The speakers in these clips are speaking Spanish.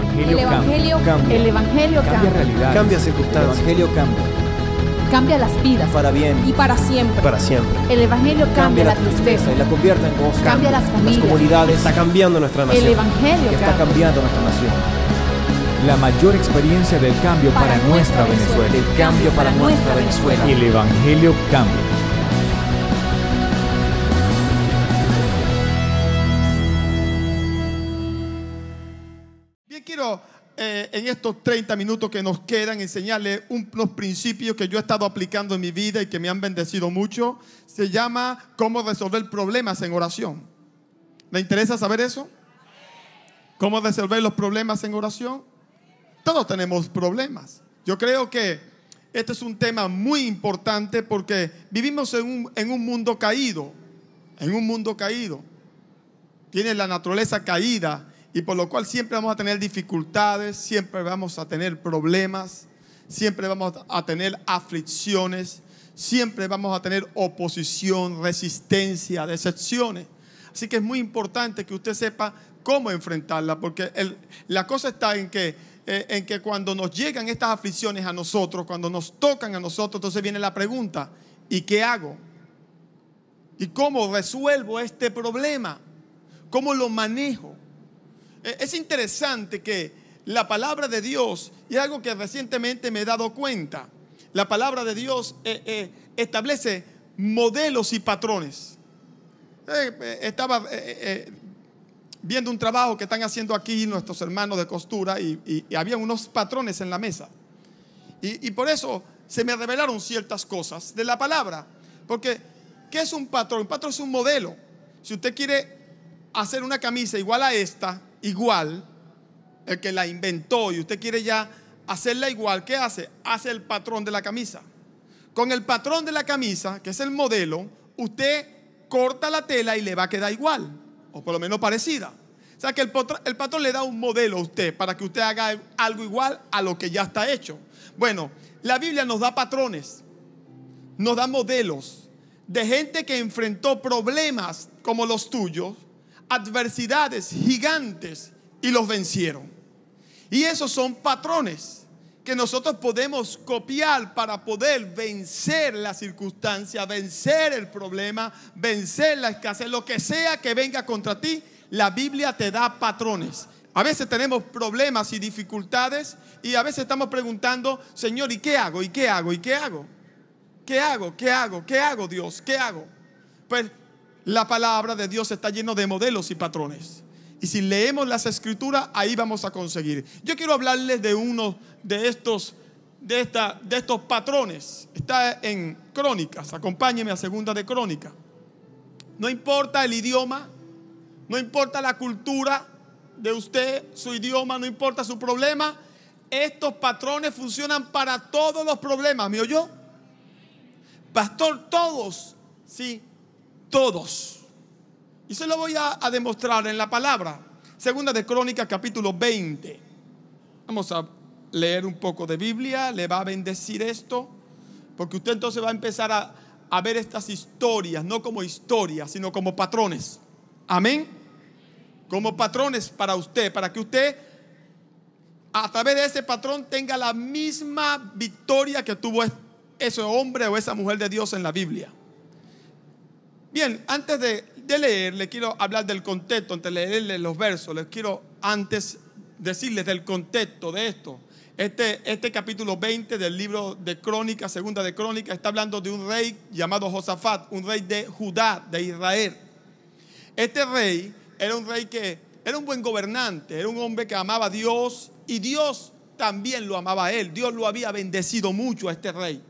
el evangelio cambia. El Evangelio cambia. Cambia realidades. Cambia circunstancias. El Evangelio cambia. Cambia las vidas. Para bien. Y para siempre. Para siempre. El Evangelio cambia, la tristeza, y la convierte en gozo. Cambia las familias. Las comunidades. Está cambiando nuestra nación. El Evangelio Está cambiando nuestra nación la mayor experiencia del cambio para, nuestra Venezuela. El cambio para, nuestra Venezuela. el Evangelio cambia. Eh, en estos 30 minutos que nos quedan enseñarles los unos principios que yo he estado aplicando en mi vida y que me han bendecido mucho. Se llama cómo resolver problemas en oración. ¿Le interesa saber eso? ¿Cómo resolver los problemas en oración? Todos tenemos problemas. Yo creo que este es un tema muy importante porque vivimos en un, en un mundo caído, en un mundo caído. Tiene la naturaleza caída y por lo cual siempre vamos a tener dificultades, siempre vamos a tener problemas, siempre vamos a tener aflicciones, siempre vamos a tener oposición, resistencia, decepciones. Así que es muy importante que usted sepa cómo enfrentarla, porque la cosa está en que, eh, en que cuando nos llegan estas aflicciones a nosotros, cuando nos tocan a nosotros, entonces viene la pregunta, ¿y qué hago? ¿Y cómo resuelvo este problema? ¿Cómo lo manejo? Eh, es interesante que la palabra de Dios, y algo que recientemente me he dado cuenta, la palabra de Dios eh, eh, establece modelos y patrones. estaba viendo un trabajo que están haciendo aquí nuestros hermanos de costura y, había unos patrones en la mesa. Y, y por eso se me revelaron ciertas cosas de la palabra. Porque, ¿qué es un patrón? Un patrón es un modelo. Si usted quiere hacer una camisa igual a esta, igual, el que la inventó y usted quiere ya hacerla igual, ¿qué hace? Hace el patrón de la camisa. Con el patrón de la camisa, que es el modelo, usted corta la tela y le va a quedar igual, o por lo menos parecida. O sea que el, patrón le da un modelo a usted para que usted haga algo igual a lo que ya está hecho. Bueno, la Biblia nos da patrones, nos da modelos de gente que enfrentó problemas como los tuyos adversidades gigantes y los vencieron. Y esos son patrones que nosotros podemos copiar para poder vencer la circunstancia, vencer el problema, vencer la escasez, lo que sea que venga contra ti, la Biblia te da patrones. A veces tenemos problemas y dificultades y a veces estamos preguntando, Señor, ¿y qué hago? ¿Y qué hago? ¿Y qué hago? ¿Qué hago? ¿Qué hago? ¿Qué hago, Dios? ¿Qué hago? Pues la palabra de Dios está lleno de modelos y patrones. Y si leemos las escrituras, ahí vamos a conseguir. Yo quiero hablarles de uno de estos, de esta, de estos patrones. Está en Crónicas. Acompáñeme a segunda de Crónica. No importa el idioma, no importa la cultura de usted, su idioma, no importa su problema. Estos patrones funcionan para todos los problemas, ¿me oyó? Pastor, todos, sí, todos. Y se lo voy a, demostrar en la palabra. Segunda de Crónicas, capítulo 20. Vamos a leer un poco de Biblia, le va a bendecir esto, porque usted entonces va a empezar a, a ver estas historias, no como historias, sino como patrones. Amén. Como patrones para usted, para que usted a través de ese patrón tenga la misma victoria que tuvo ese hombre o esa mujer de Dios en la Biblia. Bien, antes de, leer, Les quiero hablar del contexto, antes de leerles los versos, les quiero antes decirles del contexto de esto. Este, este capítulo 20 del libro de Crónicas, segunda de Crónicas, está hablando de un rey llamado Josafat, un rey de Judá, de Israel. Este rey era un rey que era un buen gobernante, era un hombre que amaba a Dios y Dios también lo amaba a él. Dios lo había bendecido mucho a este rey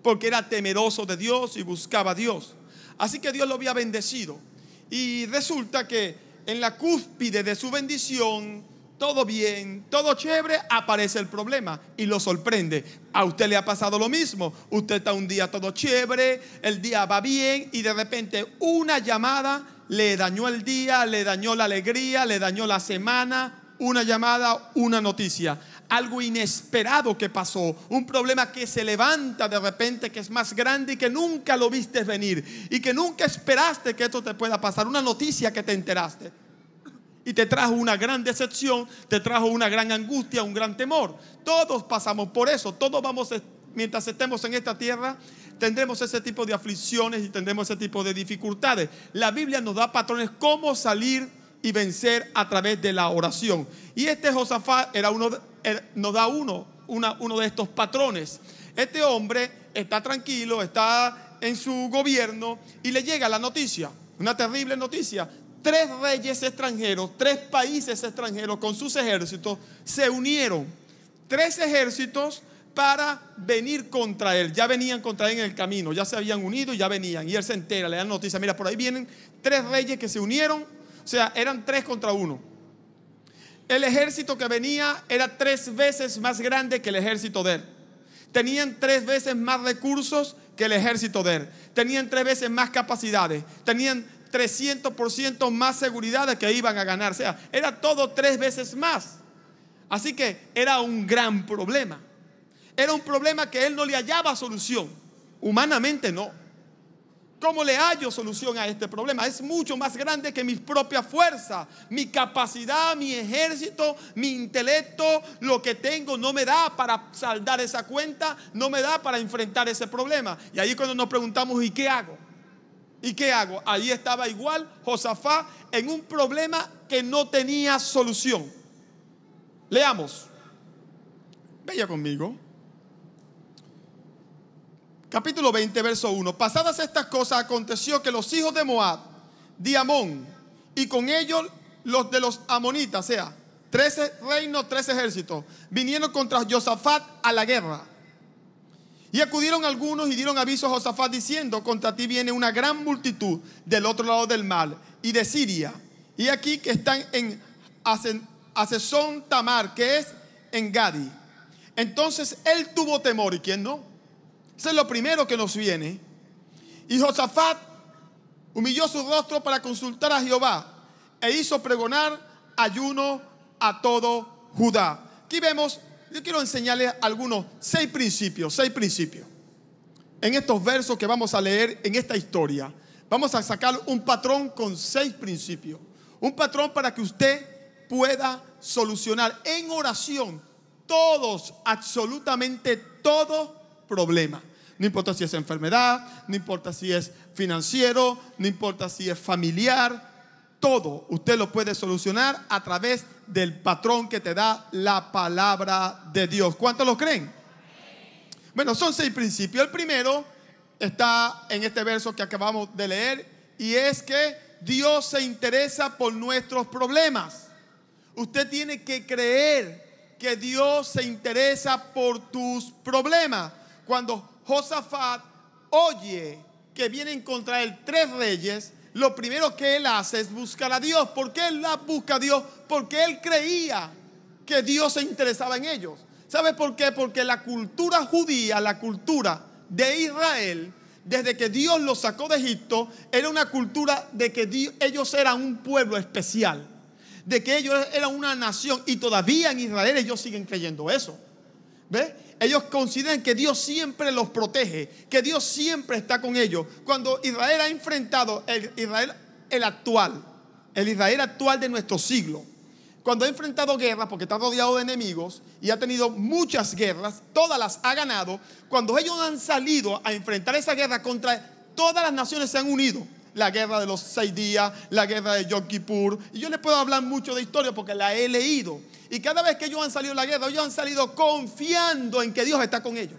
porque era temeroso de Dios y buscaba a Dios. Así que Dios lo había bendecido. Y resulta que en la cúspide de su bendición, todo bien, todo chévere, aparece el problema y lo sorprende. A usted le ha pasado lo mismo. Usted está un día todo chévere, el día va bien y de repente una llamada le dañó el día, le dañó la alegría, le dañó la semana. Una llamada, una noticia algo inesperado que pasó, un problema que se levanta de repente, que es más grande y que nunca lo viste venir y que nunca esperaste que esto te pueda pasar, una noticia que te enteraste. Y te trajo una gran decepción, te trajo una gran angustia, un gran temor. Todos pasamos por eso, todos vamos, mientras estemos en esta tierra, tendremos ese tipo de aflicciones y tendremos ese tipo de dificultades. La Biblia nos da patrones cómo salir y vencer a través de la oración. Y este Josafat era uno, nos da uno, una, uno de estos patrones. Este hombre está tranquilo, está en su gobierno y le llega la noticia, una terrible noticia. Tres reyes extranjeros, tres países extranjeros con sus ejércitos se unieron. Tres ejércitos para venir contra él. Ya venían contra él en el camino, ya se habían unido y ya venían. Y él se entera, le dan noticia. Mira, por ahí vienen tres reyes que se unieron o sea, eran tres contra uno. El ejército que venía era tres veces más grande que el ejército de él. Tenían tres veces más recursos que el ejército de él. Tenían tres veces más capacidades. Tenían 300% más seguridad de que iban a ganar. O sea, era todo tres veces más. Así que era un gran problema. Era un problema que él no le hallaba solución. Humanamente no. ¿Cómo le hallo solución a este problema? Es mucho más grande que mi propia fuerza, mi capacidad, mi ejército, mi intelecto, lo que tengo no me da para saldar esa cuenta, no me da para enfrentar ese problema. Y ahí cuando nos preguntamos, ¿y qué hago? ¿Y qué hago? Ahí estaba igual Josafá en un problema que no tenía solución. Leamos. veía conmigo capítulo 20, verso 1. Pasadas estas cosas aconteció que los hijos de Moab, de Amón, y con ellos los de los amonitas, sea, trece reinos, tres ejércitos, vinieron contra Josafat a la guerra. Y acudieron algunos y dieron aviso a Josafat diciendo, contra ti viene una gran multitud del otro lado del mar y de Siria. Y aquí que están en Asesón Tamar, que es en Gadi. Entonces él tuvo temor, ¿y quién no? Eso es lo primero que nos viene. Y Josafat humilló su rostro para consultar a Jehová e hizo pregonar ayuno a todo Judá. Aquí vemos, yo quiero enseñarles algunos, seis principios, seis principios. En estos versos que vamos a leer en esta historia, vamos a sacar un patrón con seis principios. Un patrón para que usted pueda solucionar en oración todos, absolutamente todos problema. No importa si es enfermedad, no importa si es financiero, no importa si es familiar, todo usted lo puede solucionar a través del patrón que te da la palabra de Dios. ¿Cuántos lo creen? Bueno, son seis principios. El primero está en este verso que acabamos de leer y es que Dios se interesa por nuestros problemas. Usted tiene que creer que Dios se interesa por tus problemas. Cuando Josafat oye que vienen contra él tres reyes, lo primero que él hace es buscar a Dios. ¿Por qué él la busca a Dios? Porque él creía que Dios se interesaba en ellos. ¿Sabe por qué? Porque la cultura judía, la cultura de Israel, desde que Dios los sacó de Egipto, era una cultura de que ellos eran un pueblo especial, de que ellos eran una nación y todavía en Israel ellos siguen creyendo eso. Ellos consideran que Dios siempre los protege, que Dios siempre está con ellos. Cuando Israel ha enfrentado el Israel el actual, el Israel actual de nuestro siglo, cuando ha enfrentado guerras, porque está rodeado de enemigos y ha tenido muchas guerras, todas las ha ganado, cuando ellos han salido a enfrentar esa guerra contra todas las naciones se han unido la guerra de los seis días, la guerra de Yom Kippur. Y yo les puedo hablar mucho de historia porque la he leído. Y cada vez que ellos han salido de la guerra, ellos han salido confiando en que Dios está con ellos.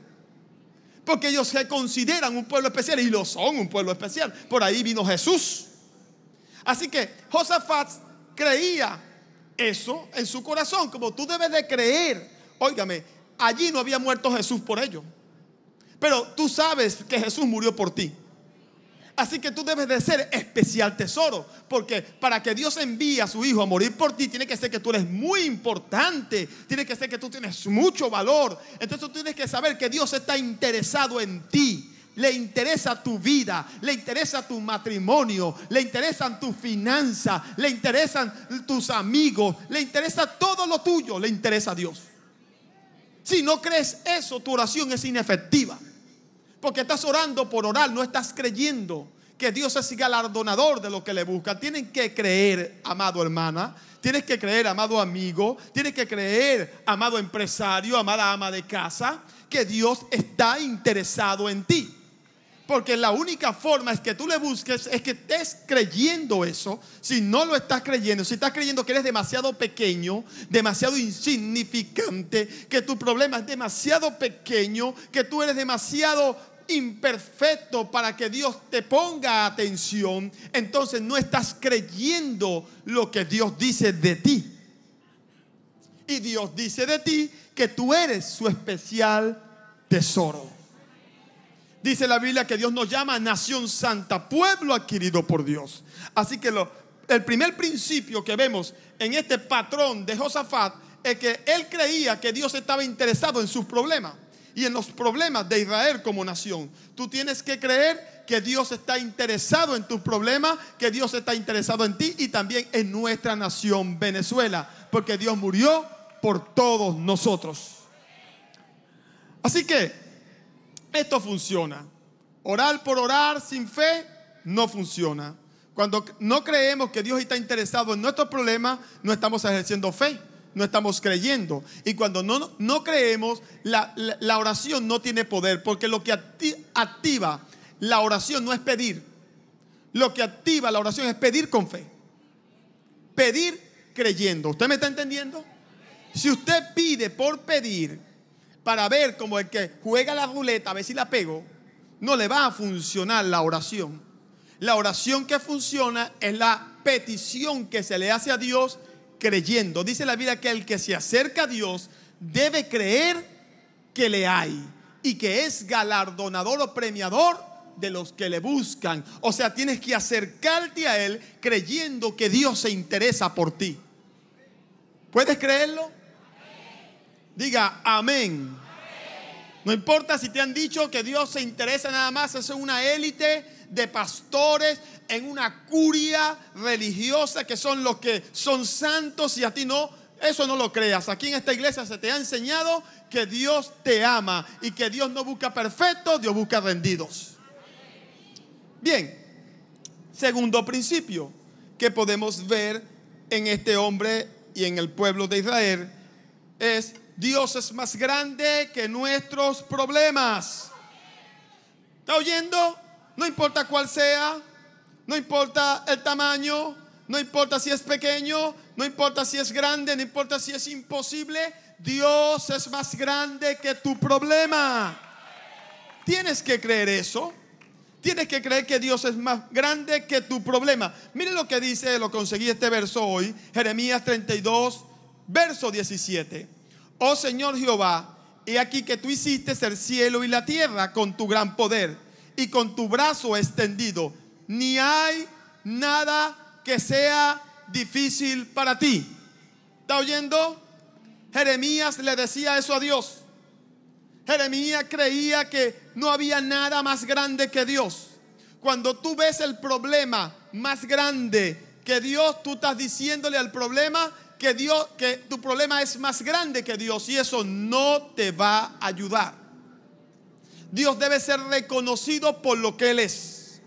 Porque ellos se consideran un pueblo especial y lo son un pueblo especial. Por ahí vino Jesús. Así que Josafat creía eso en su corazón, como tú debes de creer. Óigame, allí no había muerto Jesús por ellos. Pero tú sabes que Jesús murió por ti. Así que tú debes de ser especial tesoro, porque para que Dios envíe a su hijo a morir por ti, tiene que ser que tú eres muy importante, tiene que ser que tú tienes mucho valor. Entonces tú tienes que saber que Dios está interesado en ti. Le interesa tu vida, le interesa tu matrimonio, le interesan tus finanzas, le interesan tus amigos, le interesa todo lo tuyo, le interesa a Dios. Si no crees eso, tu oración es inefectiva. Porque estás orando por orar, no estás creyendo que Dios es galardonador de lo que le busca. Tienen que creer, amado hermana. Tienes que creer, amado amigo. Tienes que creer, amado empresario, amada ama de casa, que Dios está interesado en ti. Porque la única forma es que tú le busques es que estés creyendo eso. Si no lo estás creyendo, si estás creyendo que eres demasiado pequeño, demasiado insignificante, que tu problema es demasiado pequeño, que tú eres demasiado imperfecto para que Dios te ponga atención, entonces no estás creyendo lo que Dios dice de ti. Y Dios dice de ti que tú eres su especial tesoro. Dice la Biblia que Dios nos llama nación santa, pueblo adquirido por Dios. Así que lo, el primer principio que vemos en este patrón de Josafat es que él creía que Dios estaba interesado en sus problemas y en los problemas de Israel como nación. Tú tienes que creer que Dios está interesado en tus problemas, que Dios está interesado en ti y también en nuestra nación Venezuela, porque Dios murió por todos nosotros. Así que esto funciona. Orar por orar sin fe no funciona. Cuando no creemos que Dios está interesado en nuestros problemas, no estamos ejerciendo fe no estamos creyendo. Y cuando no, no creemos, la, oración no tiene poder, porque lo que activa la oración no es pedir. Lo que activa la oración es pedir con fe. Pedir creyendo. ¿Usted me está entendiendo? Si usted pide por pedir, para ver como el que juega la ruleta, a ver si la pego, no le va a funcionar la oración. La oración que funciona es la petición que se le hace a Dios creyendo. Dice la Biblia que el que se acerca a Dios debe creer que le hay y que es galardonador o premiador de los que le buscan. O sea, tienes que acercarte a Él creyendo que Dios se interesa por ti. ¿Puedes creerlo? Diga amén. No importa si te han dicho que Dios se interesa nada más, es una élite de pastores en una curia religiosa que son los que son santos y a ti no. Eso no lo creas. Aquí en esta iglesia se te ha enseñado que Dios te ama y que Dios no busca perfectos, Dios busca rendidos. Bien, segundo principio que podemos ver en este hombre y en el pueblo de Israel es Dios es más grande que nuestros problemas. ¿Está oyendo? No importa cuál sea, no importa el tamaño, no importa si es pequeño, no importa si es grande, no importa si es imposible, Dios es más grande que tu problema. Tienes que creer eso. Tienes que creer que Dios es más grande que tu problema. Miren lo que dice, lo conseguí este verso hoy, Jeremías 32, verso 17. Oh Señor Jehová, he aquí que tú hiciste el cielo y la tierra con tu gran poder y con tu brazo extendido, ni hay nada que sea difícil para ti. ¿Está oyendo? Jeremías le decía eso a Dios. Jeremías creía que no había nada más grande que Dios. Cuando tú ves el problema más grande que Dios, tú estás diciéndole al problema que Dios que tu problema es más grande que Dios y eso no te va a ayudar. Dios debe ser reconocido por lo que Él es.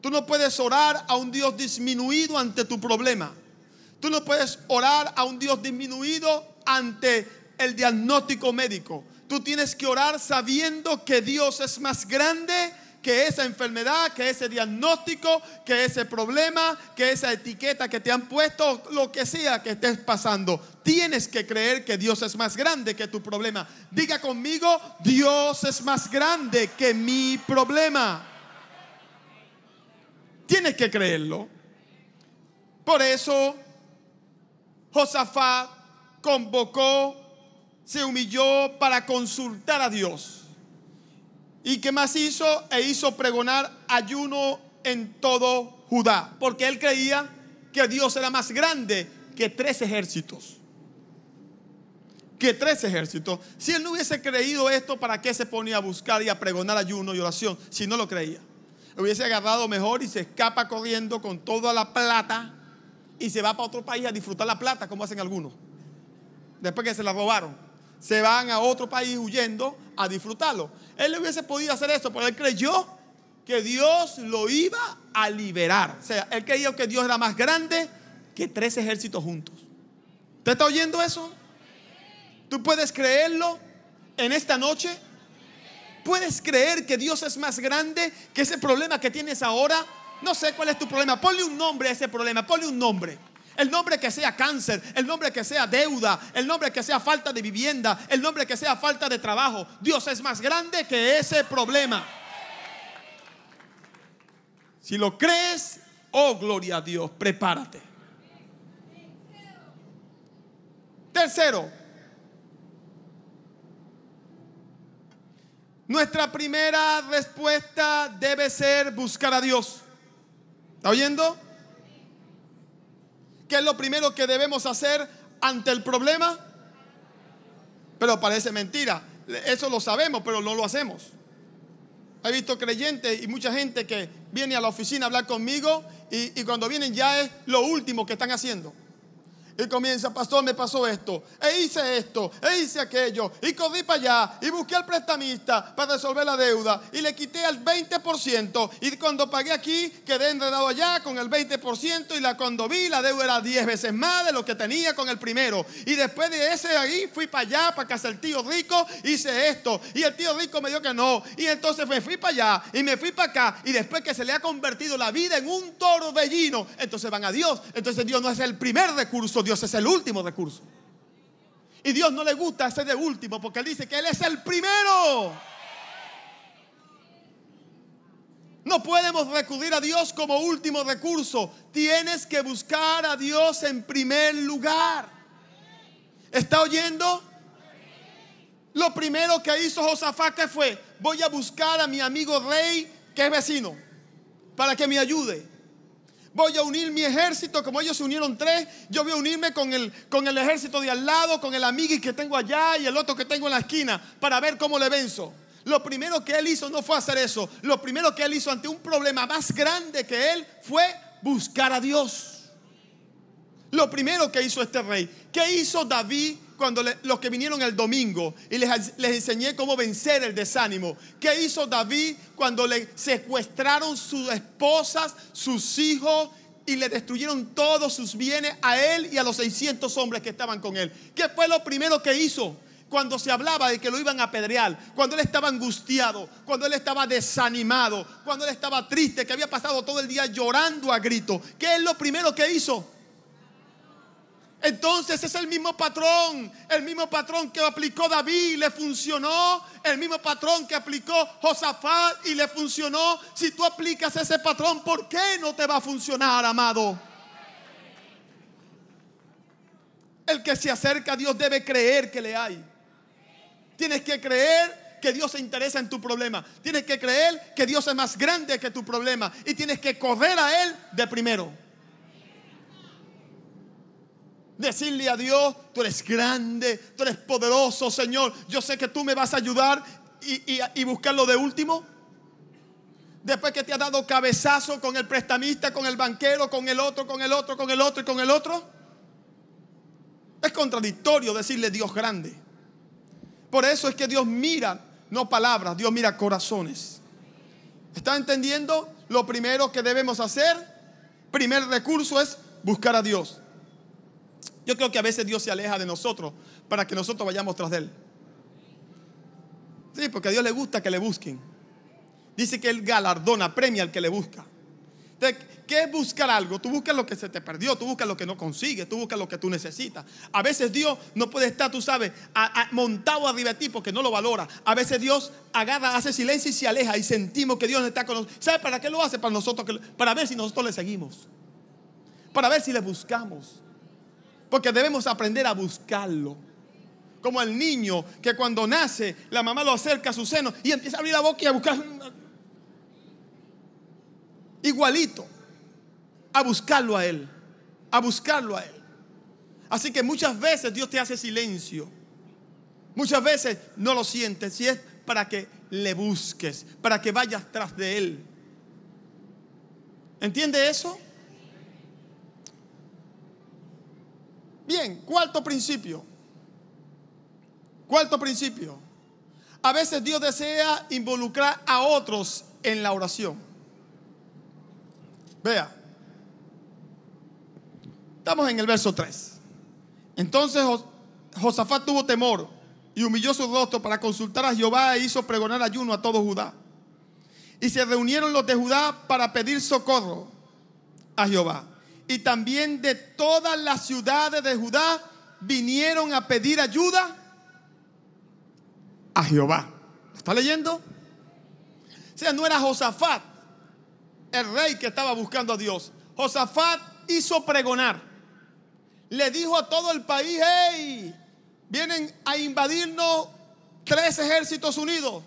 Tú no puedes orar a un Dios disminuido ante tu problema. Tú no puedes orar a un Dios disminuido ante el diagnóstico médico. Tú tienes que orar sabiendo que Dios es más grande que esa enfermedad, que ese diagnóstico, que ese problema, que esa etiqueta que te han puesto, lo que sea que estés pasando, tienes que creer que Dios es más grande que tu problema. Diga conmigo, Dios es más grande que mi problema. Tienes que creerlo. Por eso Josafat convocó, se humilló para consultar a Dios. ¿Y qué más hizo? E hizo pregonar ayuno en todo Judá, porque él creía que Dios era más grande que tres ejércitos. Que tres ejércitos. Si él no hubiese creído esto, ¿para qué se ponía a buscar y a pregonar ayuno y oración? Si no lo creía. Hubiese agarrado mejor y se escapa corriendo con toda la plata y se va para otro país a disfrutar la plata, como hacen algunos. Después que se la robaron. Se van a otro país huyendo a disfrutarlo. Él le hubiese podido hacer eso, pero él creyó que Dios lo iba a liberar. O sea, él creyó que Dios era más grande que tres ejércitos juntos. ¿Te está oyendo eso? ¿Tú puedes creerlo en esta noche? ¿Puedes creer que Dios es más grande que ese problema que tienes ahora? No sé cuál es tu problema. Ponle un nombre a ese problema. Ponle un nombre. El nombre que sea cáncer, el nombre que sea deuda, el nombre que sea falta de vivienda, el nombre que sea falta de trabajo. Dios es más grande que ese problema. Si lo crees, oh gloria a Dios, prepárate. Tercero, nuestra primera respuesta debe ser buscar a Dios. ¿Está oyendo? ¿Qué es lo primero que debemos hacer ante el problema? Pero parece mentira. Eso lo sabemos, pero no lo hacemos. He visto creyentes y mucha gente que viene a la oficina a hablar conmigo y, y cuando vienen ya es lo último que están haciendo. Y comienza, pastor, me pasó esto, e hice esto, e hice aquello, y corrí para allá, y busqué al prestamista para resolver la deuda, y le quité el 20%, y cuando pagué aquí, quedé enredado allá con el 20%, y la, cuando vi, la deuda era 10 veces más de lo que tenía con el primero. Y después de ese ahí, fui para allá, para casa del tío rico, hice esto, y el tío rico me dio que no, y entonces me fui para allá, y me fui para acá, y después que se le ha convertido la vida en un toro torbellino, entonces van a Dios, entonces Dios no es el primer recurso. Dios es el último recurso. Y Dios no le gusta ser de último porque Él dice que Él es el primero. No podemos recurrir a Dios como último recurso. Tienes que buscar a Dios en primer lugar. ¿Está oyendo? Lo primero que hizo Josafat que fue, voy a buscar a mi amigo rey que es vecino para que me ayude voy a unir mi ejército, como ellos se unieron tres, yo voy a unirme con el, con el ejército de al lado, con el amigo que tengo allá y el otro que tengo en la esquina, para ver cómo le venzo. Lo primero que él hizo no fue hacer eso. Lo primero que él hizo ante un problema más grande que él fue buscar a Dios. Lo primero que hizo este rey. ¿Qué hizo David cuando los que vinieron el domingo y les, enseñé cómo vencer el desánimo. ¿Qué hizo David cuando le secuestraron sus esposas, sus hijos y le destruyeron todos sus bienes a él y a los 600 hombres que estaban con él? ¿Qué fue lo primero que hizo? Cuando se hablaba de que lo iban a pedrear cuando él estaba angustiado, cuando él estaba desanimado, cuando él estaba triste, que había pasado todo el día llorando a grito, ¿qué es lo primero que hizo? Entonces es el mismo patrón, el mismo patrón que aplicó David y le funcionó, el mismo patrón que aplicó Josafat y le funcionó. Si tú aplicas ese patrón, ¿por qué no te va a funcionar, amado? El que se acerca a Dios debe creer que le hay. Tienes que creer que Dios se interesa en tu problema. Tienes que creer que Dios es más grande que tu problema. Y tienes que correr a Él de primero. Decirle a Dios, tú eres grande, tú eres poderoso, Señor. Yo sé que tú me vas a ayudar y, y, buscar de último. Después que te ha dado cabezazo con el prestamista, con el banquero, con el otro, con el otro, con el otro y con el otro. Es contradictorio decirle Dios grande. Por eso es que Dios mira, no palabras, Dios mira corazones. ¿Está entendiendo? Lo primero que debemos hacer, primer recurso es buscar a Dios. Yo creo que a veces Dios se aleja de nosotros para que nosotros vayamos tras de Él. Sí, porque a Dios le gusta que le busquen. Dice que Él galardona, premia al que le busca. Entonces, ¿qué es buscar algo? Tú buscas lo que se te perdió, tú buscas lo que no consigues, tú buscas lo que tú necesitas. A veces Dios no puede estar, tú sabes, montado arriba de ti porque no lo valora. A veces Dios agarra, hace silencio y se aleja y sentimos que Dios está con nosotros. ¿Sabe para qué lo hace? Para nosotros, para ver si nosotros le seguimos. Para ver si le buscamos. Porque debemos aprender a buscarlo. Como el niño que cuando nace, la mamá lo acerca a su seno y empieza a abrir la boca y a buscar. Igualito. A buscarlo a Él. A buscarlo a Él. Así que muchas veces Dios te hace silencio. Muchas veces no lo sientes. Y es para que le busques. Para que vayas tras de Él. ¿Entiende eso? Bien, cuarto principio. Cuarto principio. A veces Dios desea involucrar a otros en la oración. Vea. Estamos en el verso 3. Entonces Josafat tuvo temor y humilló su rostro para consultar a Jehová e hizo pregonar ayuno a todo Judá. Y se reunieron los de Judá para pedir socorro a Jehová y también de todas las ciudades de Judá vinieron a pedir ayuda a Jehová. está leyendo? O sea, no era Josafat el rey que estaba buscando a Dios. Josafat hizo pregonar. Le dijo a todo el país, hey, vienen a invadirnos tres ejércitos unidos.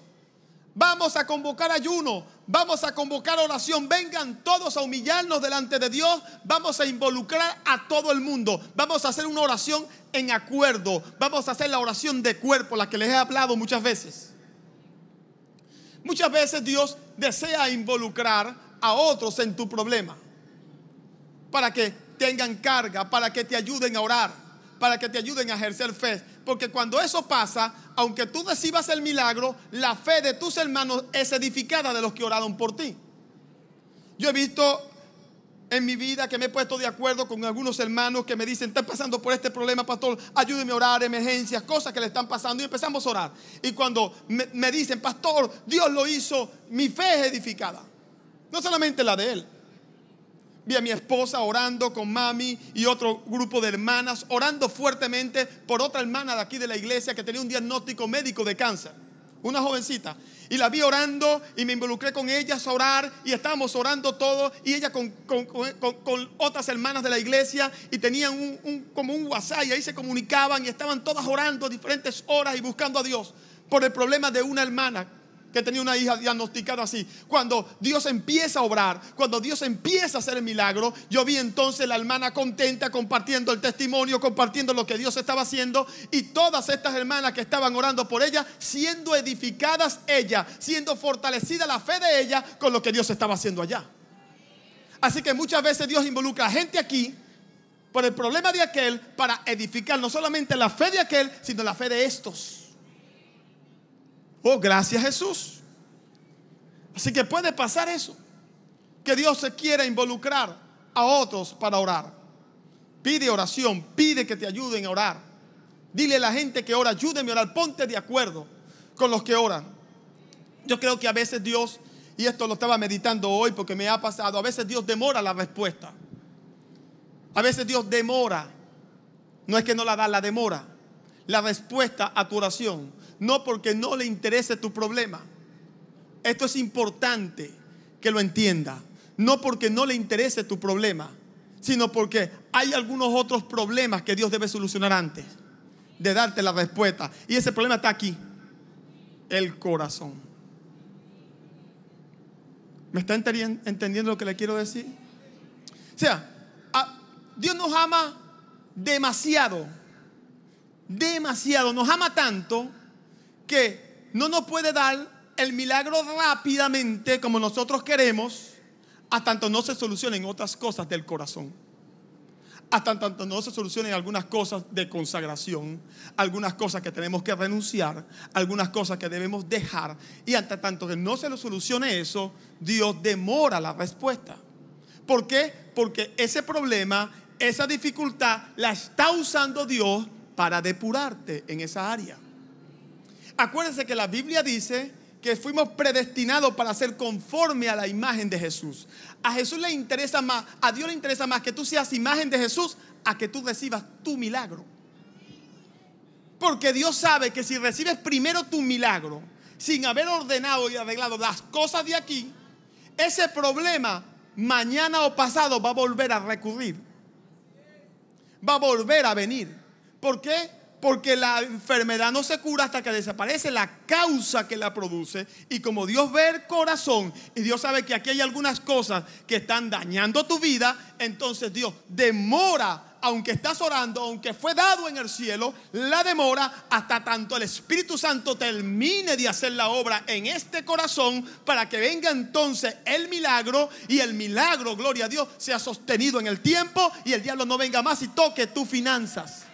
Vamos a convocar ayuno, vamos a convocar oración. Vengan todos a humillarnos delante de Dios. Vamos a involucrar a todo el mundo. Vamos a hacer una oración en acuerdo. Vamos a hacer la oración de cuerpo, la que les he hablado muchas veces. Muchas veces Dios desea involucrar a otros en tu problema. Para que tengan carga, para que te ayuden a orar, para que te ayuden a ejercer fe, porque cuando eso pasa, aunque tú recibas el milagro, la fe de tus hermanos es edificada de los que oraron por ti. Yo he visto en mi vida que me he puesto de acuerdo con algunos hermanos que me dicen, "Está pasando por este problema, pastor, ayúdeme a orar, emergencias, cosas que le están pasando. Y empezamos a orar. Y cuando me dicen, pastor, Dios lo hizo, mi fe es edificada. No solamente la de él, vi a mi esposa orando con mami y otro grupo de hermanas, orando fuertemente por otra hermana de aquí de la iglesia que tenía un diagnóstico médico de cáncer, una jovencita. Y la vi orando y me involucré con ellas a orar y estábamos orando todo y ella con, otras hermanas de la iglesia y tenían un, como un WhatsApp y ahí se comunicaban y estaban todas orando diferentes horas y buscando a Dios por el problema de una hermana que tenía una hija diagnosticada así. Cuando Dios empieza a obrar, cuando Dios empieza a hacer el milagro, yo vi entonces la hermana contenta compartiendo el testimonio, compartiendo lo que Dios estaba haciendo y todas estas hermanas que estaban orando por ella, siendo edificadas ella, siendo fortalecida la fe de ella con lo que Dios estaba haciendo allá. Así que muchas veces Dios involucra a gente aquí por el problema de aquel para edificar no solamente la fe de aquel, sino la fe de estos. Oh, gracias Jesús. Así que puede pasar eso, que Dios se quiera involucrar a otros para orar. Pide oración, pide que te ayuden a orar. Dile a la gente que ora, ayúdeme a orar, ponte de acuerdo con los que oran. Yo creo que a veces Dios, y esto lo estaba meditando hoy porque me ha pasado, a veces Dios demora la respuesta. A veces Dios demora. No es que no la da, la demora. La respuesta a tu oración no porque no le interese tu problema. Esto es importante que lo entienda. No porque no le interese tu problema, sino porque hay algunos otros problemas que Dios debe solucionar antes de darte la respuesta. Y ese problema está aquí, el corazón. ¿Me está entendiendo lo que le quiero decir? O sea, Dios nos ama demasiado, demasiado, nos ama tanto que no nos puede dar el milagro rápidamente como nosotros queremos, hasta tanto no se solucionen otras cosas del corazón. Hasta tanto no se solucionen algunas cosas de consagración, algunas cosas que tenemos que renunciar, algunas cosas que debemos dejar. Y hasta tanto que no se lo solucione eso, Dios demora la respuesta. ¿Por qué? Porque ese problema, esa dificultad, la está usando Dios para depurarte en esa área. Acuérdense que la Biblia dice que fuimos predestinados para ser conforme a la imagen de Jesús. A Jesús le interesa más, a Dios le interesa más que tú seas imagen de Jesús a que tú recibas tu milagro. Porque Dios sabe que si recibes primero tu milagro, sin haber ordenado y arreglado las cosas de aquí, ese problema mañana o pasado va a volver a recurrir. Va a volver a venir. ¿Por qué? Porque la enfermedad no se cura hasta que desaparece la causa que la produce. Y como Dios ve el corazón y Dios sabe que aquí hay algunas cosas que están dañando tu vida, entonces Dios demora, aunque estás orando, aunque fue dado en el cielo, la demora hasta tanto el Espíritu Santo termine de hacer la obra en este corazón para que venga entonces el milagro y el milagro, gloria a Dios, sea sostenido en el tiempo y el diablo no venga más y toque tus finanzas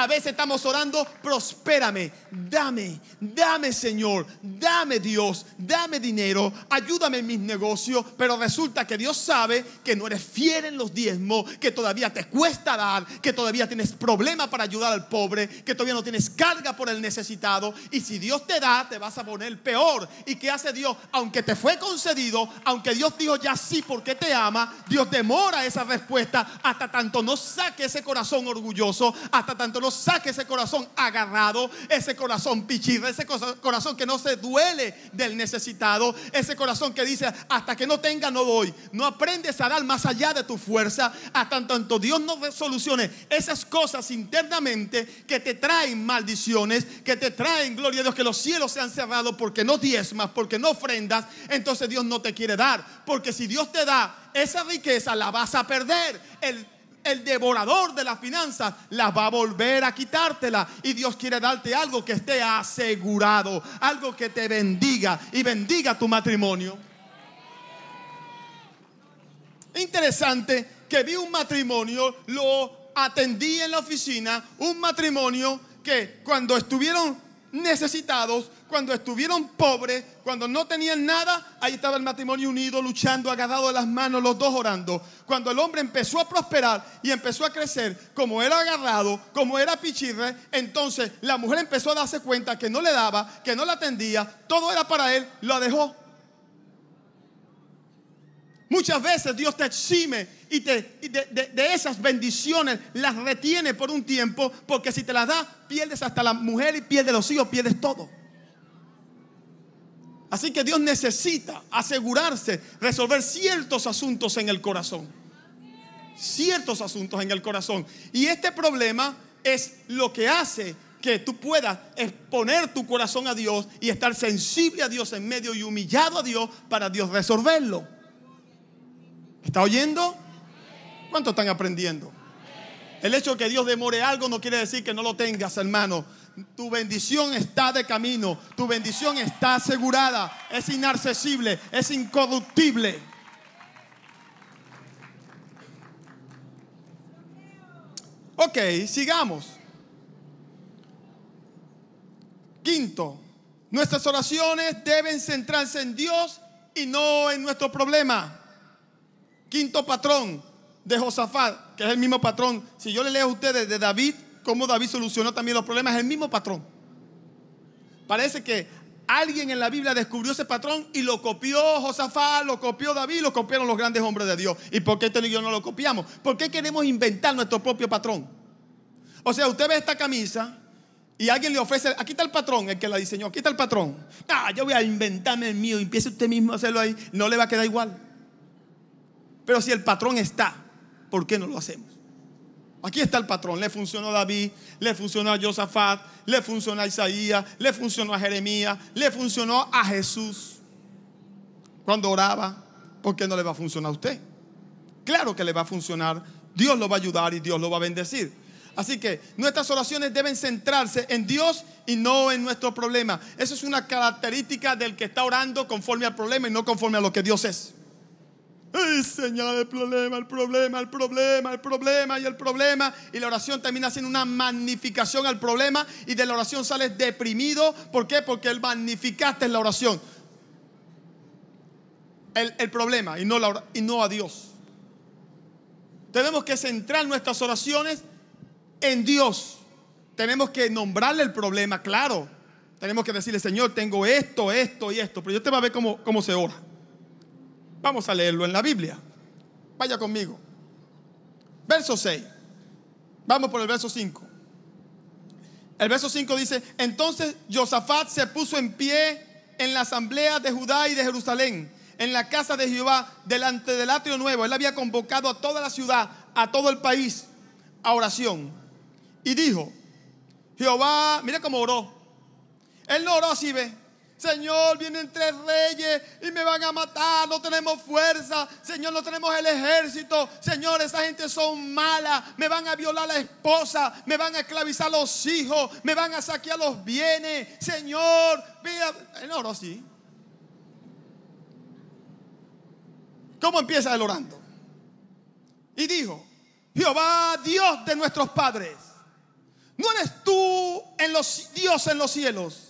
a veces estamos orando, prospérame, dame, dame Señor, dame Dios, dame dinero, ayúdame en mis negocios, pero resulta que Dios sabe que no eres fiel en los diezmos, que todavía te cuesta dar, que todavía tienes problema para ayudar al pobre, que todavía no tienes carga por el necesitado, y si Dios te da, te vas a poner peor. ¿Y qué hace Dios? Aunque te fue concedido, aunque Dios dijo ya sí porque te ama, Dios demora esa respuesta hasta tanto no saque ese corazón orgulloso, hasta tanto no Saca saque ese corazón agarrado, ese corazón pichirra, ese corazón que no se duele del necesitado, ese corazón que dice, hasta que no tenga no voy, No aprendes a dar más allá de tu fuerza, hasta tanto Dios no solucione esas cosas internamente que te traen maldiciones, que te traen, gloria a Dios, que los cielos se han cerrado porque no diezmas, porque no ofrendas, entonces Dios no te quiere dar. Porque si Dios te da esa riqueza, la vas a perder. El el devorador de las finanzas las va a volver a quitártela. Y Dios quiere darte algo que esté asegurado, algo que te bendiga y bendiga tu matrimonio. Interesante que vi un matrimonio, lo atendí en la oficina, un matrimonio que cuando estuvieron necesitados, cuando estuvieron pobres, cuando no tenían nada, ahí estaba el matrimonio unido, luchando, agarrado de las manos, los dos orando. Cuando el hombre empezó a prosperar y empezó a crecer, como era agarrado, como era pichirre, entonces la mujer empezó a darse cuenta que no le daba, que no la atendía, todo era para él, lo dejó Muchas veces Dios te exime y, te, de, esas bendiciones las retiene por un tiempo, porque si te las da, pierdes hasta la mujer y pierdes los hijos, pierdes todo. Así que Dios necesita asegurarse, resolver ciertos asuntos en el corazón. Ciertos asuntos en el corazón. Y este problema es lo que hace que tú puedas exponer tu corazón a Dios y estar sensible a Dios en medio y humillado a Dios para Dios resolverlo. ¿Está oyendo? ¿Cuánto están aprendiendo? El hecho de que Dios demore algo no quiere decir que no lo tengas, hermano. Tu bendición está de camino, tu bendición está asegurada, es inaccesible, es incorruptible. Ok, sigamos. Quinto, nuestras oraciones deben centrarse en Dios y no en nuestro problema. Quinto patrón de Josafat, que es el mismo patrón. Si yo le leo a ustedes de David, cómo David solucionó también los problemas, es el mismo patrón. Parece que alguien en la Biblia descubrió ese patrón y lo copió Josafat, lo copió David, lo copiaron los grandes hombres de Dios. ¿Y por qué este y yo no lo copiamos? ¿Por qué queremos inventar nuestro propio patrón? O sea, usted ve esta camisa y alguien le ofrece, aquí está el patrón, el que la diseñó, aquí está el patrón. Ah, yo voy a inventarme el mío, empiece usted mismo a hacerlo ahí, no le va a quedar igual. Pero si el patrón está, ¿por qué no lo hacemos? Aquí está el patrón. Le funcionó a David, le funcionó a Josafat, le funcionó a Isaías, le funcionó a Jeremías, le funcionó a Jesús. Cuando oraba, ¿por qué no le va a funcionar a usted? Claro que le va a funcionar. Dios lo va a ayudar y Dios lo va a bendecir. Así que nuestras oraciones deben centrarse en Dios y no en nuestro problema. Eso es una característica del que está orando conforme al problema y no conforme a lo que Dios es señala el problema, el problema, el problema, el problema y el problema. Y la oración termina siendo una magnificación al problema. Y de la oración sales deprimido. ¿Por qué? Porque el magnificaste la oración. El, problema y no, la, y no a Dios. Tenemos que centrar nuestras oraciones en Dios. Tenemos que nombrarle el problema, claro. Tenemos que decirle, Señor, tengo esto, esto y esto. Pero yo te va a ver cómo, cómo se ora. Vamos a leerlo en la Biblia. Vaya conmigo. Verso 6. Vamos por el verso 5. El verso 5 dice, entonces Josafat se puso en pie en la asamblea de Judá y de Jerusalén, en la casa de Jehová, delante del atrio nuevo. Él había convocado a toda la ciudad, a todo el país, a oración. Y dijo, Jehová, mira cómo oró. Él no oró así, ve. Señor, vienen tres reyes y me van a matar, no tenemos fuerza, Señor, no tenemos el ejército, Señor, esa gente son mala, me van a violar la esposa, me van a esclavizar los hijos, me van a saquear los bienes, Señor, mira, el oro sí. ¿Cómo empieza el orando? Y dijo, Jehová, Dios de nuestros padres, ¿no eres tú en los, Dios en los cielos?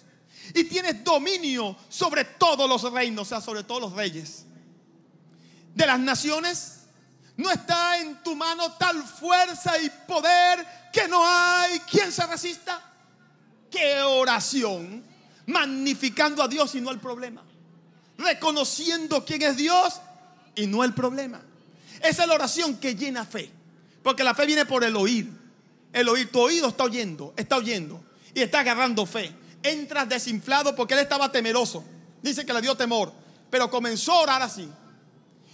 y tienes dominio sobre todos los reinos, o sea, sobre todos los reyes de las naciones. No está en tu mano tal fuerza y poder que no hay quien se resista. ¡Qué oración! Magnificando a Dios y no al problema. Reconociendo quién es Dios y no el problema. Esa es la oración que llena fe. Porque la fe viene por el oír. El oír, tu oído está oyendo, está oyendo y está agarrando fe. Entra desinflado porque él estaba temeroso. Dice que le dio temor, pero comenzó a orar así.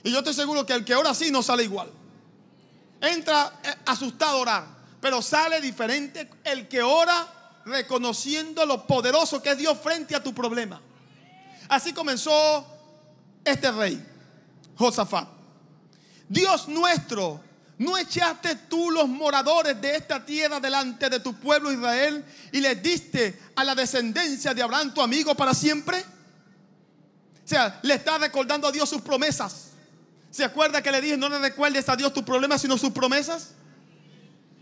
Y yo estoy seguro que el que ora así no sale igual. Entra eh, asustado a orar, pero sale diferente el que ora reconociendo lo poderoso que es Dios frente a tu problema. Así comenzó este rey, Josafat. Dios nuestro ¿No echaste tú los moradores de esta tierra delante de tu pueblo Israel y les diste a la descendencia de Abraham tu amigo para siempre? O sea, le está recordando a Dios sus promesas. ¿Se acuerda que le dije, no le recuerdes a Dios tus problemas, sino sus promesas?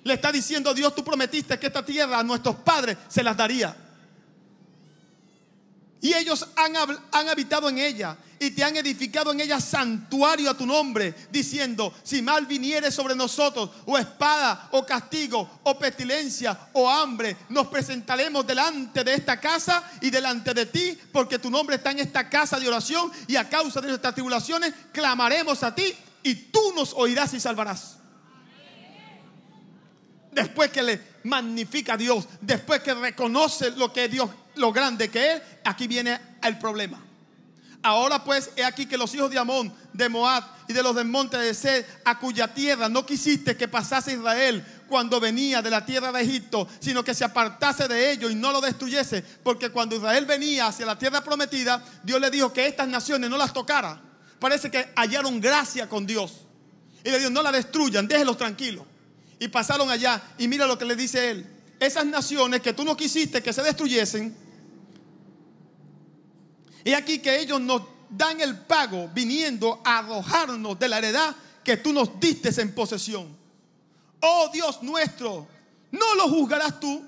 Le está diciendo a Dios, tú prometiste que esta tierra a nuestros padres se las daría y ellos han, han, habitado en ella y te han edificado en ella santuario a tu nombre, diciendo, si mal viniere sobre nosotros, o espada, o castigo, o pestilencia, o hambre, nos presentaremos delante de esta casa y delante de ti, porque tu nombre está en esta casa de oración y a causa de nuestras tribulaciones clamaremos a ti y tú nos oirás y salvarás después que le magnifica a Dios, después que reconoce lo que Dios lo grande que es, aquí viene el problema. Ahora pues, he aquí que los hijos de Amón, de Moab y de los Monte de Sed, a cuya tierra no quisiste que pasase Israel cuando venía de la tierra de Egipto, sino que se apartase de ellos y no lo destruyese, porque cuando Israel venía hacia la tierra prometida, Dios le dijo que estas naciones no las tocara. Parece que hallaron gracia con Dios. Y le dijo, no la destruyan, déjenlos tranquilos. Y pasaron allá y mira lo que le dice él. Esas naciones que tú no quisiste que se destruyesen, y aquí que ellos nos dan el pago viniendo a arrojarnos de la heredad que tú nos diste en posesión. Oh Dios nuestro, no lo juzgarás tú,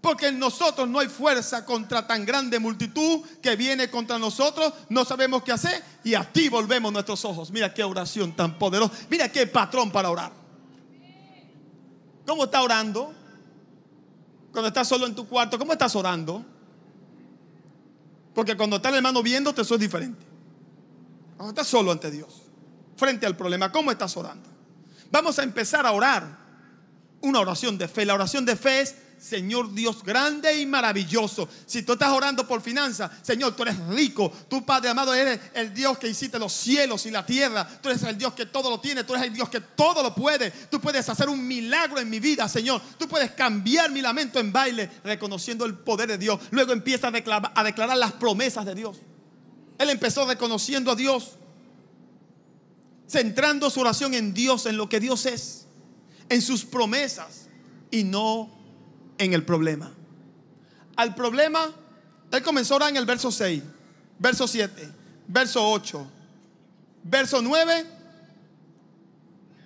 porque en nosotros no hay fuerza contra tan grande multitud que viene contra nosotros, no sabemos qué hacer y a ti volvemos nuestros ojos. Mira qué oración tan poderosa, mira qué patrón para orar. ¿Cómo estás orando? Cuando estás solo en tu cuarto, ¿cómo estás orando? Porque cuando está el hermano viéndote, eso es diferente. Cuando estás solo ante Dios, frente al problema, ¿cómo estás orando? Vamos a empezar a orar una oración de fe. La oración de fe es Señor Dios grande y maravilloso. Si tú estás orando por finanzas, Señor, tú eres rico. Tú, Padre amado, eres el Dios que hiciste los cielos y la tierra. Tú eres el Dios que todo lo tiene. Tú eres el Dios que todo lo puede. Tú puedes hacer un milagro en mi vida, Señor. Tú puedes cambiar mi lamento en baile, reconociendo el poder de Dios. Luego empieza a declarar, las promesas de Dios. Él empezó reconociendo a Dios, centrando su oración en Dios, en lo que Dios es, en sus promesas y no en el problema. Al problema, él comenzó ahora en el verso 6, verso 7, verso 8, verso 9,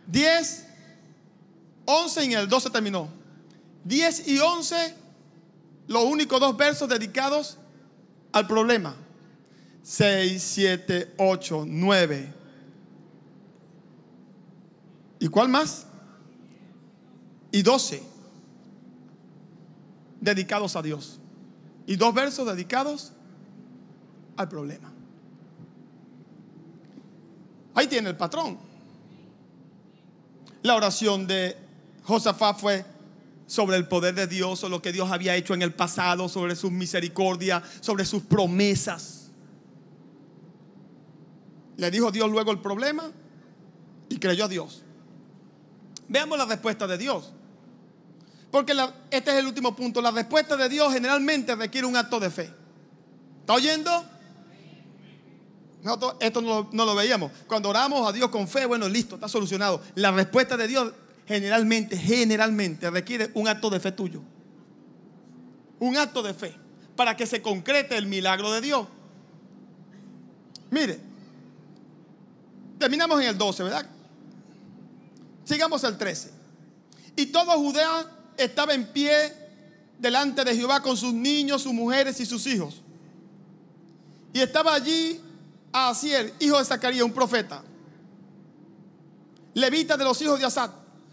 10, 11 y en el 12 terminó. 10 y 11, los únicos dos versos dedicados al problema. 6, 7, 8, 9. ¿Y cuál más? Y 12 dedicados a Dios y dos versos dedicados al problema. Ahí tiene el patrón. La oración de Josafat fue sobre el poder de Dios, sobre lo que Dios había hecho en el pasado, sobre su misericordia sobre sus promesas. Le dijo Dios luego el problema y creyó a Dios. Veamos la respuesta de Dios. Porque este es el último punto. La respuesta de Dios generalmente requiere un acto de fe. ¿Está oyendo? Nosotros esto no lo, veíamos. Cuando oramos a Dios con fe, bueno, listo, está solucionado. La respuesta de Dios generalmente, generalmente requiere un acto de fe tuyo. Un acto de fe para que se concrete el milagro de Dios. Mire, terminamos en el 12, ¿verdad? Sigamos al 13. Y todo Judea estaba en pie delante de Jehová con sus niños, sus mujeres y sus hijos. Y estaba allí Asiel, hijo de Zacarías, un profeta, levita de los hijos de Asad,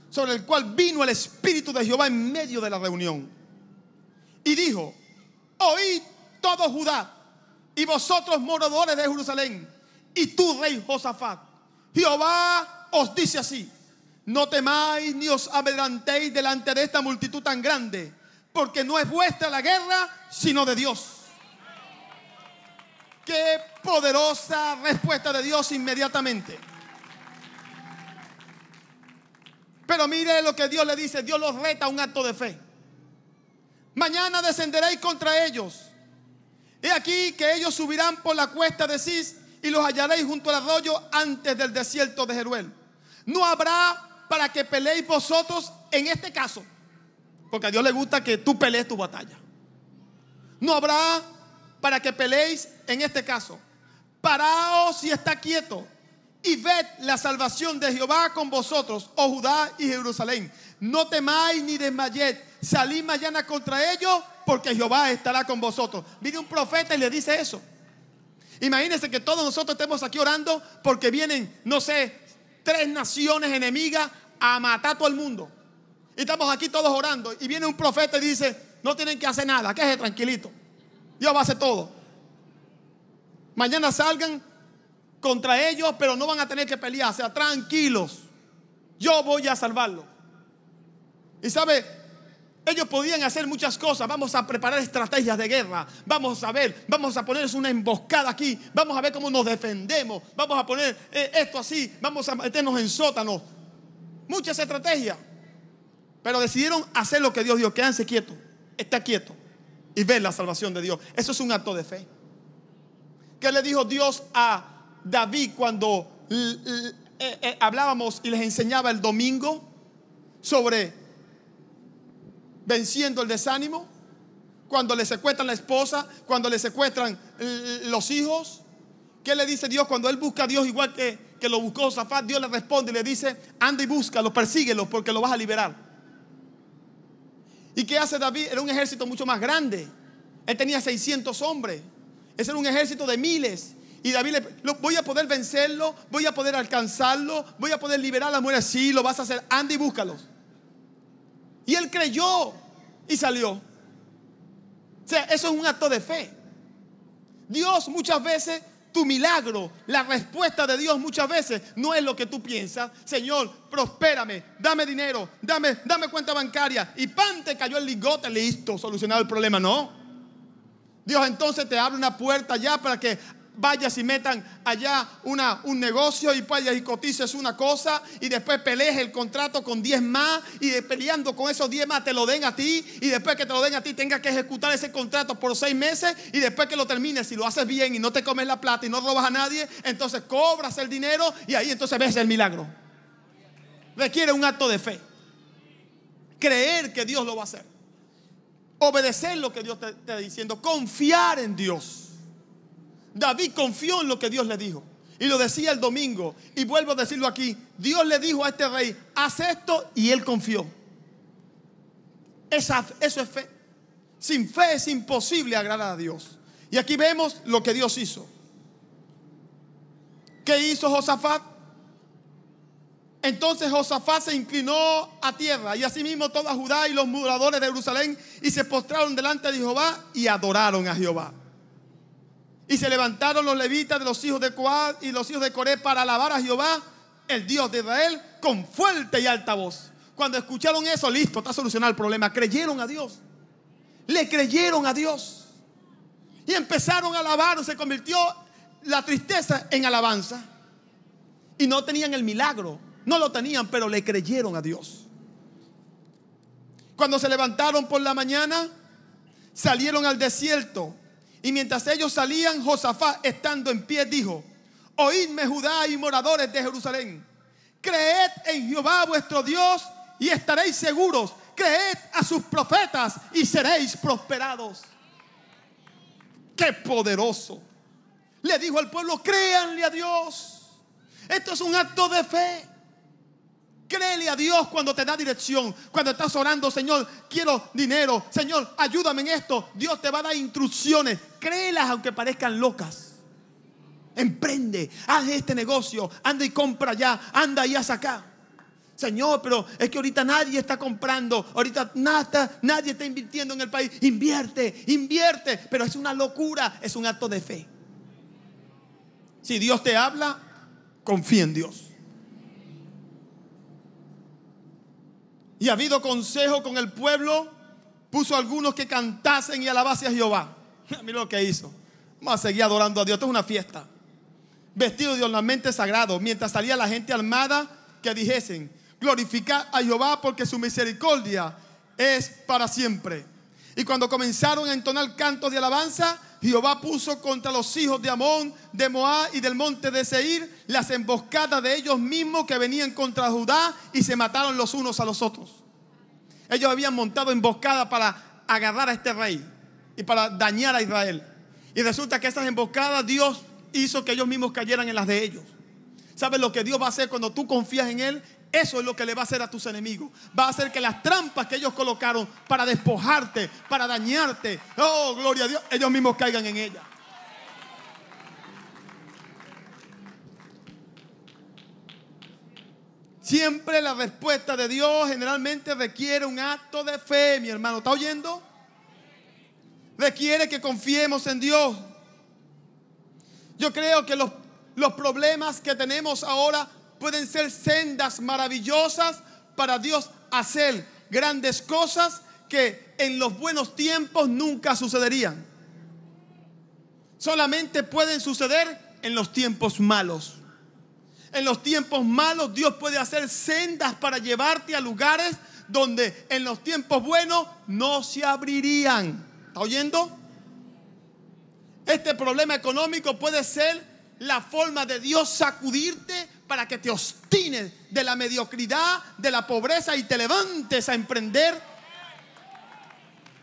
sobre el cual vino el Espíritu de Jehová en medio de la reunión. Y dijo, oíd todo Judá y vosotros moradores de Jerusalén, y tú, rey Josafat, Jehová os dice así, no temáis ni os adelantéis delante de esta multitud tan grande, porque no es vuestra la guerra, sino de Dios. Qué poderosa respuesta de Dios inmediatamente. Pero mire lo que Dios le dice, Dios los reta a un acto de fe. Mañana descenderéis contra ellos. He aquí que ellos subirán por la cuesta de Cis y los hallaréis junto al arroyo antes del desierto de Jeruel. No habrá para que peleéis vosotros en este caso. Porque a Dios le gusta que tú pelees tu batalla. No habrá para que peleéis en este caso. Paraos y está quieto y ved la salvación de Jehová con vosotros, oh Judá y Jerusalén. No temáis ni desmayéis. Salid mañana contra ellos porque Jehová estará con vosotros. Viene un profeta y le dice eso. Imagínense que todos nosotros estemos aquí orando porque vienen, no sé, tres naciones enemigas a matar a todo el mundo. Y estamos aquí todos orando. Y viene un profeta y dice, no tienen que hacer nada, se tranquilito. Dios va a hacer todo. Mañana salgan contra ellos, pero no van a tener que pelear. O sea, tranquilos. Yo voy a salvarlos. Y sabe, ellos podían hacer muchas cosas. Vamos a preparar estrategias de guerra. Vamos a ver, vamos a ponerles una emboscada aquí. Vamos a ver cómo nos defendemos. Vamos a poner eh, esto así. Vamos a meternos en sótanos. Muchas estrategias. Pero decidieron hacer lo que Dios dijo, Quédense quietos. Está quieto. Y ver la salvación de Dios. Eso es un acto de fe. ¿Qué le dijo Dios a David cuando eh, eh, hablábamos y les enseñaba el domingo sobre venciendo el desánimo, cuando le secuestran la esposa, cuando le secuestran eh, eh, los hijos. ¿Qué le dice Dios cuando él busca a Dios igual que, que lo buscó Zafat? Dios le responde y le dice, anda y búscalo, persíguelo porque lo vas a liberar. ¿Y qué hace David? Era un ejército mucho más grande. Él tenía 600 hombres. Ese era un ejército de miles. Y David le, lo, voy a poder vencerlo, voy a poder alcanzarlo, voy a poder liberar a las mujeres. Sí, lo vas a hacer. Anda y búscalos. Y él creyó y salió. O sea, eso es un acto de fe. Dios muchas veces, tu milagro, la respuesta de Dios muchas veces no es lo que tú piensas. Señor, prospérame, dame dinero, dame, dame cuenta bancaria. Y pan te cayó el ligote, listo, solucionado el problema. No. Dios entonces te abre una puerta ya para que vayas y metan allá una, un negocio y vayas y cotices una cosa y después pelees el contrato con 10 más y peleando con esos 10 más te lo den a ti y después que te lo den a ti tengas que ejecutar ese contrato por 6 meses y después que lo termines, si lo haces bien y no te comes la plata y no robas a nadie, entonces cobras el dinero y ahí entonces ves el milagro. Requiere un acto de fe. Creer que Dios lo va a hacer. Obedecer lo que Dios te está diciendo. Confiar en Dios. David confió en lo que Dios le dijo. Y lo decía el domingo. Y vuelvo a decirlo aquí. Dios le dijo a este rey, haz esto y él confió. eso es fe. Sin fe es imposible agradar a Dios. Y aquí vemos lo que Dios hizo. ¿Qué hizo Josafat? Entonces Josafat se inclinó a tierra y asimismo toda Judá y los moradores de Jerusalén y se postraron delante de Jehová y adoraron a Jehová. Y se levantaron los levitas de los hijos de Coad y los hijos de Coré para alabar a Jehová, el Dios de Israel, con fuerte y alta voz. Cuando escucharon eso, listo, está solucionado el problema. Creyeron a Dios. Le creyeron a Dios. Y empezaron a alabar. Se convirtió la tristeza en alabanza. Y no tenían el milagro. No lo tenían, pero le creyeron a Dios. Cuando se levantaron por la mañana, salieron al desierto y mientras ellos salían, Josafá estando en pie, dijo, oídme Judá y moradores de Jerusalén, creed en Jehová vuestro Dios y estaréis seguros, creed a sus profetas y seréis prosperados. ¡Qué poderoso! Le dijo al pueblo, créanle a Dios. Esto es un acto de fe. Créele a Dios cuando te da dirección, cuando estás orando, Señor, quiero dinero, Señor, ayúdame en esto. Dios te va a dar instrucciones. Créelas aunque parezcan locas. Emprende, haz este negocio, anda y compra allá, anda y haz acá. Señor, pero es que ahorita nadie está comprando, ahorita nada, nadie está invirtiendo en el país. Invierte, invierte, pero es una locura, es un acto de fe. Si Dios te habla, confía en Dios. y ha habido consejo con el pueblo, puso algunos que cantasen y alabase a Jehová. Mira lo que hizo. Vamos a seguir adorando a Dios. Esto es una fiesta. Vestido de ornamentos sagrado Mientras salía la gente armada, que dijesen, Glorificad a Jehová porque su misericordia es para siempre. Y cuando comenzaron a entonar cantos de alabanza, Jehová puso contra los hijos de Amón, de Moab y del monte de Seir las emboscadas de ellos mismos que venían contra Judá y se mataron los unos a los otros. Ellos habían montado emboscadas para agarrar a este rey y para dañar a Israel. Y resulta que esas emboscadas Dios hizo que ellos mismos cayeran en las de ellos. ¿Sabes lo que Dios va a hacer cuando tú confías en Él? Eso es lo que le va a hacer a tus enemigos. Va a hacer que las trampas que ellos colocaron para despojarte, para dañarte, oh, gloria a Dios, ellos mismos caigan en ella. Siempre la respuesta de Dios generalmente requiere un acto de fe, mi hermano. ¿Está oyendo? Requiere que confiemos en Dios. Yo creo que los, los problemas que tenemos ahora pueden ser sendas maravillosas para Dios hacer grandes cosas que en los buenos tiempos nunca sucederían. Solamente pueden suceder en los tiempos malos. En los tiempos malos Dios puede hacer sendas para llevarte a lugares donde en los tiempos buenos no se abrirían. ¿Está oyendo? Este problema económico puede ser la forma de Dios sacudirte para que te ostines de la mediocridad, de la pobreza y te levantes a emprender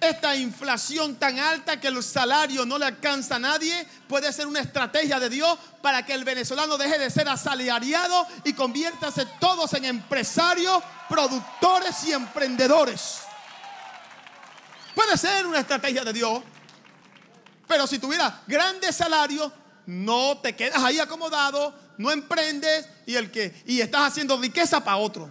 esta inflación tan alta que el salario no le alcanza a nadie puede ser una estrategia de Dios para que el venezolano deje de ser asalariado y conviértase todos en empresarios, productores y emprendedores. Puede ser una estrategia de Dios. Pero si tuviera grandes salarios, no te quedas ahí acomodado, no emprendes y el que y estás haciendo riqueza para otro.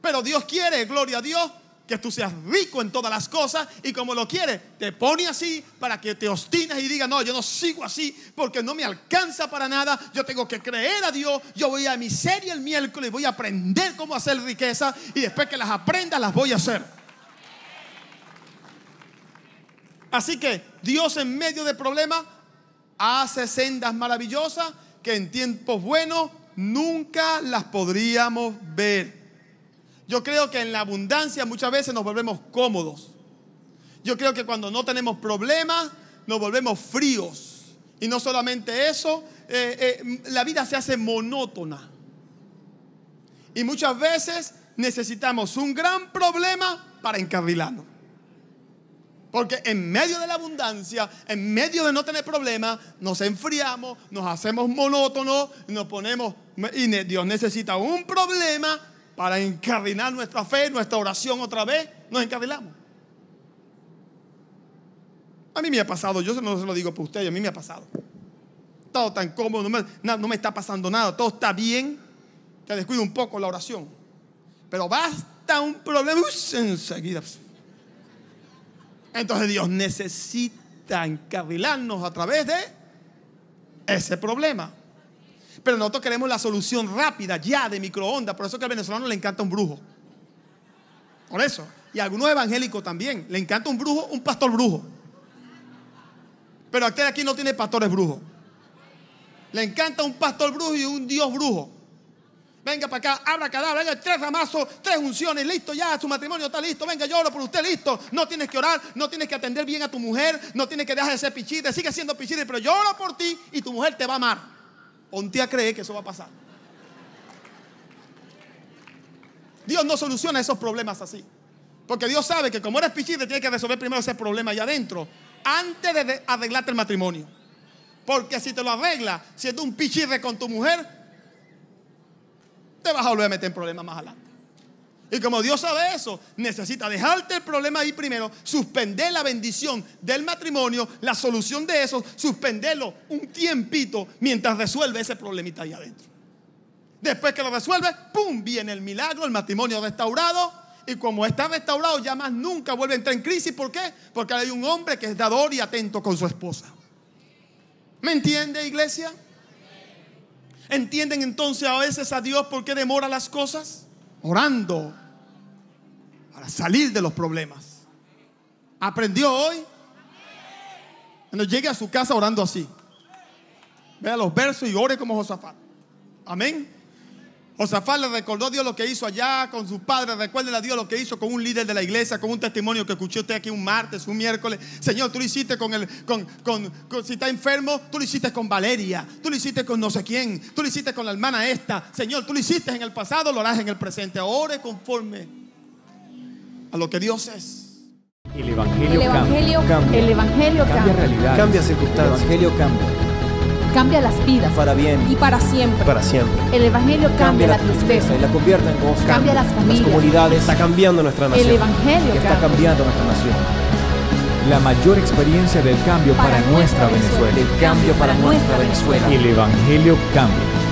Pero Dios quiere, gloria a Dios, que tú seas rico en todas las cosas y como lo quiere, te pone así para que te ostines y digas, no, yo no sigo así porque no me alcanza para nada, yo tengo que creer a Dios, yo voy a mi serie el miércoles, Y voy a aprender cómo hacer riqueza y después que las aprenda las voy a hacer. Así que Dios en medio de problemas hace sendas maravillosas que en tiempos buenos nunca las podríamos ver. Yo creo que en la abundancia muchas veces nos volvemos cómodos. Yo creo que cuando no tenemos problemas nos volvemos fríos. Y no solamente eso, eh, eh, la vida se hace monótona. Y muchas veces necesitamos un gran problema para encarrilarnos. Porque en medio de la abundancia, en medio de no tener problemas, nos enfriamos, nos hacemos monótonos, nos ponemos... Y Dios necesita un problema para encarrinar nuestra fe, nuestra oración otra vez. Nos encarrilamos. A mí me ha pasado, yo no se lo digo para ustedes, a mí me ha pasado. Todo tan cómodo, no me, está pasando nada, todo está bien, Te descuido un poco la oración. Pero basta un problema, enseguida entonces Dios necesita encarrilarnos a través de ese problema. Pero nosotros queremos la solución rápida, ya, de microondas. Por eso que al venezolano le encanta un brujo. Por eso. Y a algunos evangélicos también. Le encanta un brujo, un pastor brujo. Pero de aquí no tiene pastores brujos. Le encanta un pastor brujo y un Dios brujo venga para acá, abra cadáver, venga, tres ramazos, tres unciones, listo, ya, su matrimonio está listo, venga, yo oro por usted, listo. No tienes que orar, no tienes que atender bien a tu mujer, no tienes que dejar de ser pichide, sigue siendo pichirre, pero yo oro por ti y tu mujer te va a amar. un a creer que eso va a pasar. Dios no soluciona esos problemas así. Porque Dios sabe que como eres pichirre tienes que resolver primero ese problema allá adentro, antes de arreglarte el matrimonio. Porque si te lo arreglas, siendo un pichirre con tu mujer, te vas a volver a meter en problemas más adelante. Y como Dios sabe eso, necesita dejarte el problema ahí primero, suspender la bendición del matrimonio, la solución de eso, suspenderlo un tiempito mientras resuelve ese problemita ahí adentro. Después que lo resuelve, ¡pum! Viene el milagro, el matrimonio restaurado. Y como está restaurado, ya más nunca vuelve a entrar en crisis. ¿Por qué? Porque hay un hombre que es dador y atento con su esposa. ¿Me entiende, iglesia? ¿Entienden entonces a veces a Dios por qué demora las cosas? Orando para salir de los problemas. ¿Aprendió hoy? Cuando llegue a su casa orando así. Vea los versos y ore como Josafat. Amén. Josafat le recordó a Dios lo que hizo allá con sus padres. Recuérdele a Dios lo que hizo con un líder de la iglesia, con un testimonio que escuchó usted aquí un martes, un miércoles. Señor, tú lo hiciste con el, con, con, si está enfermo, tú lo hiciste con Valeria, tú lo hiciste con no sé quién, tú lo hiciste con la hermana esta. Señor, tú lo hiciste en el pasado, lo harás en el presente. Ore conforme a lo que Dios es. El Evangelio, cambia. El Evangelio cambia. cambia realidad. Cambia circunstancias. El Evangelio cambia cambia las vidas para bien y para siempre. Para siempre. El evangelio cambia, la tristeza, y la convierte en gozo. Cambia, las familias, comunidades, está cambiando nuestra nación. El evangelio está cambiando nuestra nación. La mayor experiencia del cambio para, nuestra Venezuela. El cambio para, nuestra Venezuela. El evangelio cambia.